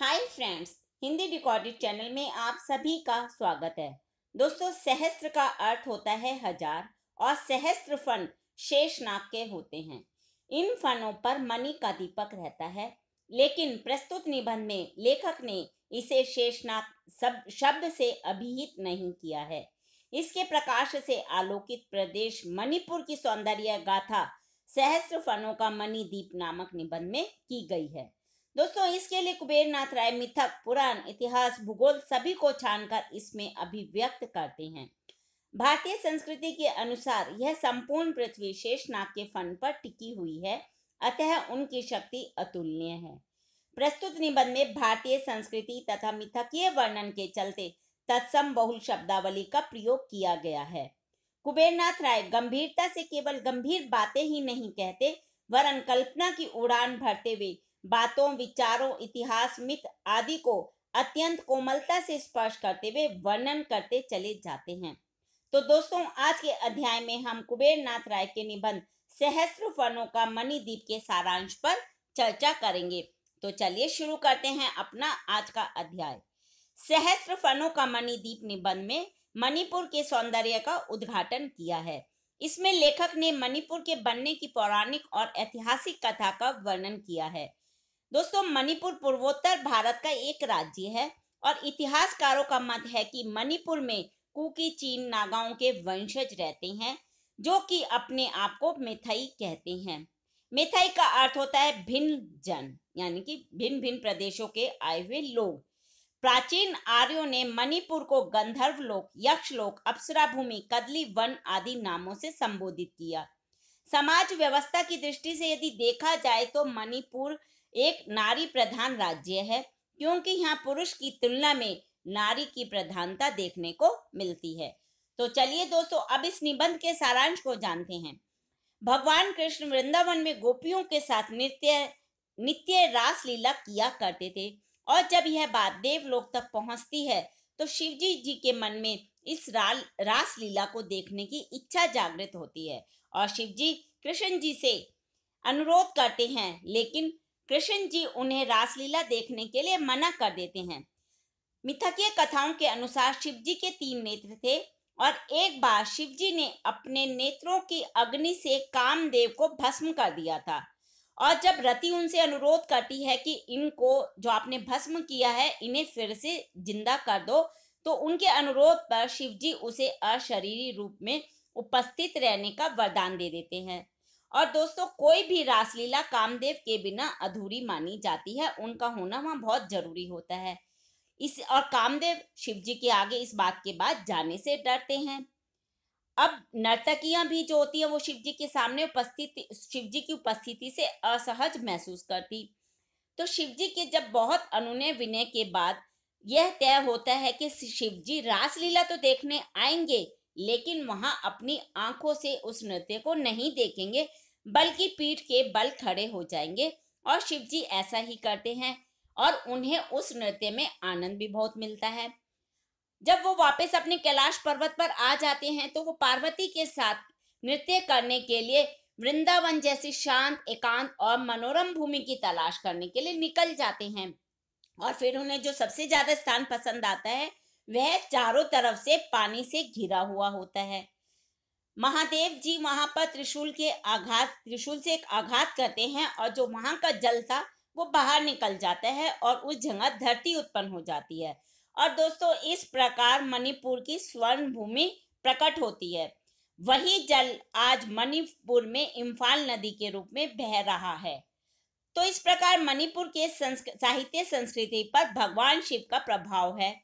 हाय friends Hindi recorded channel में आप सभी का स्वागत है दोस्तों सहस्त्र का अर्थ होता है हजार और सहस्त्र फन शेषनाग के होते हैं इन फनों पर मणि का दीपक रहता है लेकिन प्रस्तुत निबंध में लेखक ने इसे शेषनाग शब्द शब्द से अभिहित नहीं किया है इसके प्रकाश से आलोकित प्रदेश मणिपुर की सौंदर्य गाथा सहस्त्र फनों का मणिदीप नामक निबंध में की गई है दोस्तों इसके लिए कुबेर नाथ राय मिथक पुराण इतिहास भूगोल सभी को छानकर इसमें अभिव्यक्त करते हैं भारतीय संस्कृति के अनुसार यह संपूर्ण पृथ्वी शेषनाग के फन पर टिकी हुई है अतः उनकी शक्ति अतुलनीय है प्रस्तुत निबंध में भारतीय संस्कृति तथा मिथकीय वर्णन के चलते तत्सम बहुल शब्दावली का प्रयोग किया गया है कुबेरनाथ राय गंभीरता से केवल गंभीर बातें ही नहीं कहते वरन कल्पना की उड़ान भरते हुए बातों विचारों इतिहास मित आदि को अत्यंत कोमलता से स्पर्श करते हुए वर्णन करते चले जाते हैं तो दोस्तों आज के अध्याय में हम कुबेर नाथ राय के निबंध सहस्त्र फनों का मणिदीप के सारांश पर चर्चा करेंगे तो चलिए शुरू करते हैं अपना आज का अध्याय सहस्त्र फनों का मणिदीप निबंध में मणिपुर के सौंदर्य का उद्घाटन किया है इसमें लेखक ने मणिपुर के बनने की पौराणिक और ऐतिहासिक कथा का वर्णन किया है दोस्तों मणिपुर पूर्वोत्तर भारत का एक राज्य है और इतिहासकारों का मत है कि मणिपुर में कुकी चीन नागाओं के वंशज रहते हैं जो कि अपने आप को मेथई कहते हैं मिथाई का अर्थ होता है भिन्न जन यानी कि भिन्न भिन्न प्रदेशों के आए हुए लोग प्राचीन आर्यों ने मणिपुर को गंधर्व लोक यक्ष लोक अप्सरा भूमि कदली वन आदि नामों से संबोधित किया समाज व्यवस्था की दृष्टि से यदि देखा जाए तो मणिपुर एक नारी प्रधान राज्य है क्योंकि यहाँ पुरुष की तुलना में नारी की प्रधानता देखने को मिलती है तो चलिए दोस्तों अब इस निबंध के सारांश को जानते हैं भगवान कृष्ण वृंदावन में गोपियों के साथ नित्य नित्य रास लीला किया करते थे और जब यह बात देवलोक तक पहुंचती है तो शिवजी जी के मन में इस राल रास लीला को देखने की इच्छा जागृत होती है और शिवजी कृष्ण जी से अनुरोध करते हैं लेकिन कृष्ण जी उन्हें रासलीला देखने के लिए मना कर देते हैं मिथकीय कथाओं के अनुसार शिव जी के तीन नेत्र थे और एक बार शिव जी ने अपने नेत्रों की अग्नि से कामदेव को भस्म कर दिया था और जब रति उनसे अनुरोध करती है कि इनको जो आपने भस्म किया है इन्हें फिर से जिंदा कर दो तो उनके अनुरोध पर शिव जी उसे अशरीरी रूप में उपस्थित रहने का वरदान दे देते हैं और दोस्तों कोई भी रासलीला कामदेव के बिना अधूरी मानी जाती है उनका होना वहाँ बहुत जरूरी होता है इस और कामदेव शिव जी के आगे इस बात के बाद जाने से डरते हैं अब नर्तकियां भी जो होती है वो शिव जी के सामने उपस्थिति शिव जी की उपस्थिति से असहज महसूस करती तो शिव जी के जब बहुत अनुनय विनय के बाद यह तय होता है कि शिव जी रासलीला तो देखने आएंगे लेकिन वहां अपनी आंखों से उस नृत्य को नहीं देखेंगे बल की पीठ के बल खड़े हो जाएंगे और शिव जी ऐसा ही करते हैं और उन्हें उस नृत्य में आनंद भी बहुत मिलता है जब वो वापस अपने कैलाश पर्वत पर आ जाते हैं तो वो पार्वती के साथ नृत्य करने के लिए वृंदावन जैसी शांत एकांत और मनोरम भूमि की तलाश करने के लिए निकल जाते हैं और फिर उन्हें जो सबसे ज्यादा स्थान पसंद आता है वह चारों तरफ से पानी से घिरा हुआ होता है महादेव जी वहां पर त्रिशूल के आघात त्रिशूल से एक आघात करते हैं और जो वहां का जल था वो बाहर निकल जाता है और उस जगह धरती उत्पन्न हो जाती है और दोस्तों इस प्रकार मणिपुर की स्वर्ण भूमि प्रकट होती है वही जल आज मणिपुर में इम्फाल नदी के रूप में बह रहा है तो इस प्रकार मणिपुर के संस्क, साहित्य संस्कृति पर भगवान शिव का प्रभाव है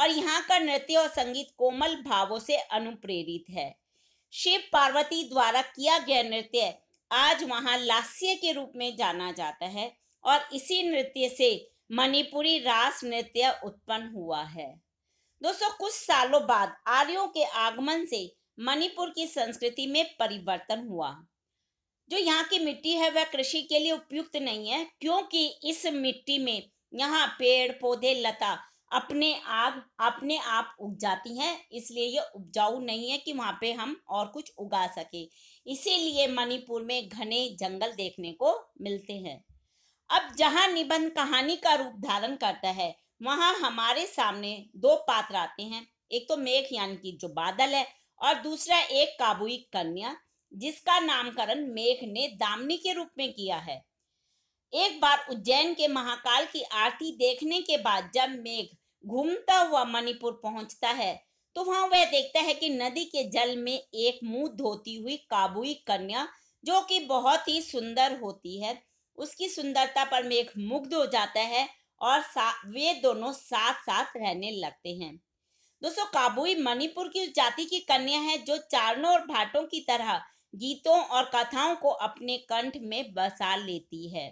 और यहाँ का नृत्य और संगीत कोमल भावों से अनुप्रेरित है शिव पार्वती द्वारा किया गया नृत्य आज वहाँ लास्य के रूप में जाना जाता है और इसी नृत्य से मणिपुरी रास नृत्य उत्पन्न हुआ है दोस्तों कुछ सालों बाद आर्यों के आगमन से मणिपुर की संस्कृति में परिवर्तन हुआ जो यहाँ की मिट्टी है वह कृषि के लिए उपयुक्त नहीं है क्योंकि इस मिट्टी में यहाँ पेड़ पौधे लता अपने आप अपने आप उग जाती हैं इसलिए ये उपजाऊ नहीं है कि वहाँ पे हम और कुछ उगा सके इसीलिए मणिपुर में घने जंगल देखने को मिलते हैं अब जहाँ निबंध कहानी का रूप धारण करता है वहाँ हमारे सामने दो पात्र आते हैं एक तो मेघ यानी कि जो बादल है और दूसरा एक काबुई कन्या जिसका नामकरण मेघ ने दामनी के रूप में किया है एक बार उज्जैन के महाकाल की आरती देखने के बाद जब मेघ घूमता हुआ मणिपुर पहुंचता है तो वहां वह देखता है कि नदी के जल में एक मुंह धोती हुई काबुई कन्या जो कि बहुत ही सुंदर होती है उसकी सुंदरता पर मेघ मुग्ध हो जाता है और वे दोनों साथ साथ रहने लगते हैं दोस्तों काबुई मणिपुर की उस जाति की कन्या है जो चारणों और भाटों की तरह गीतों और कथाओं को अपने कंठ में बसा लेती है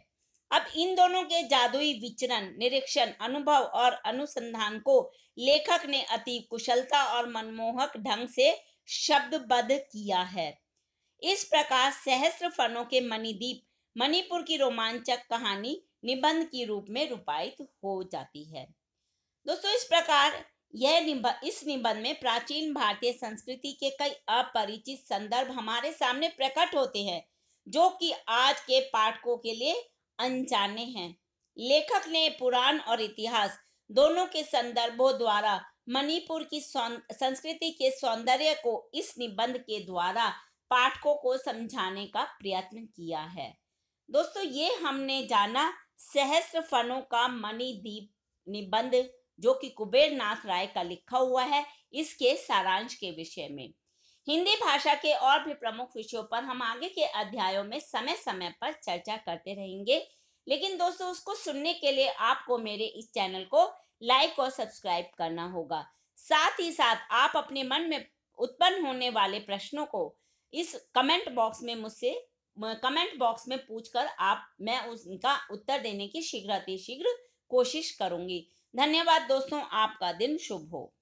अब इन दोनों के जादुई विचरण निरीक्षण अनुभव और अनुसंधान को लेखक ने अति कुशलता और मनमोहक ढंग से शब्दबद्ध किया है इस प्रकार सहस्त्र फनों के मणिदीप मणिपुर की रोमांचक कहानी निबंध के रूप में रूपायित हो जाती है दोस्तों इस प्रकार यह निबंध इस निबंध में प्राचीन भारतीय संस्कृति के कई अपरिचित संदर्भ हमारे सामने प्रकट होते हैं जो कि आज के पाठकों के लिए अनजाने हैं लेखक ने पुराण और इतिहास दोनों के संदर्भों द्वारा मणिपुर की संस्कृति के सौंदर्य को इस निबंध के द्वारा पाठकों को समझाने का प्रयत्न किया है दोस्तों ये हमने जाना सहस्त्र फनों का मणिदीप निबंध जो कि नाथ राय का लिखा हुआ है इसके सारांश के विषय में हिंदी भाषा के और भी प्रमुख विषयों पर हम आगे के अध्यायों में समय समय पर चर्चा करते रहेंगे लेकिन दोस्तों उसको सुनने के लिए आपको मेरे इस चैनल को लाइक और सब्सक्राइब करना होगा साथ ही साथ आप अपने मन में उत्पन्न होने वाले प्रश्नों को इस कमेंट बॉक्स में मुझसे कमेंट बॉक्स में पूछकर आप मैं उनका उत्तर देने की शीघ्रातिशीघ्र कोशिश करूंगी धन्यवाद दोस्तों आपका दिन शुभ हो